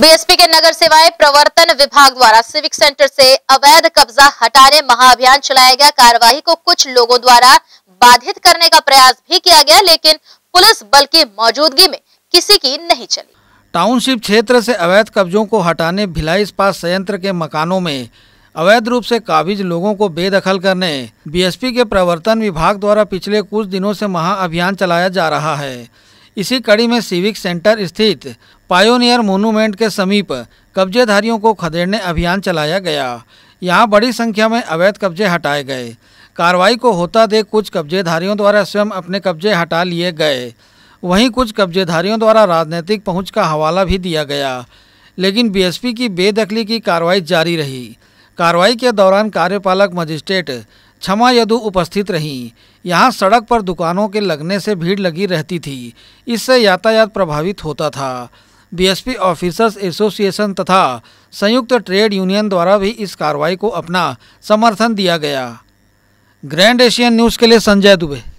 BSP के नगर सेवाएं प्रवर्तन विभाग द्वारा सिविक सेंटर से अवैध कब्जा हटाने महाअभियान चलाया गया कार्यवाही को कुछ लोगों द्वारा बाधित करने का प्रयास भी किया गया लेकिन पुलिस बल की मौजूदगी में किसी की नहीं चली टाउनशिप क्षेत्र से अवैध कब्जों को हटाने भिलाई इस्पात संयंत्र के मकानों में अवैध रूप से काबिज लोगों को बेदखल करने बी के प्रवर्तन विभाग द्वारा पिछले कुछ दिनों से महाअभियान चलाया जा रहा है इसी कड़ी में सिविक सेंटर स्थित पायोनियर मोनूमेंट के समीप कब्जेधारियों को खदेड़ने अभियान चलाया गया यहाँ बड़ी संख्या में अवैध कब्जे हटाए गए कार्रवाई को होता देख कुछ कब्जेधारियों द्वारा स्वयं अपने कब्जे हटा लिए गए वहीं कुछ कब्जेधारियों द्वारा राजनीतिक पहुंच का हवाला भी दिया गया लेकिन बीएसपी की बेदखली की कार्रवाई जारी रही कार्रवाई के दौरान कार्यपालक मजिस्ट्रेट क्षमा यदु उपस्थित रहीं यहाँ सड़क पर दुकानों के लगने से भीड़ लगी रहती थी इससे यातायात प्रभावित होता था बीएसपी ऑफिसर्स एसोसिएशन तथा संयुक्त ट्रेड यूनियन द्वारा भी इस कार्रवाई को अपना समर्थन दिया गया ग्रैंड एशियन न्यूज़ के लिए संजय दुबे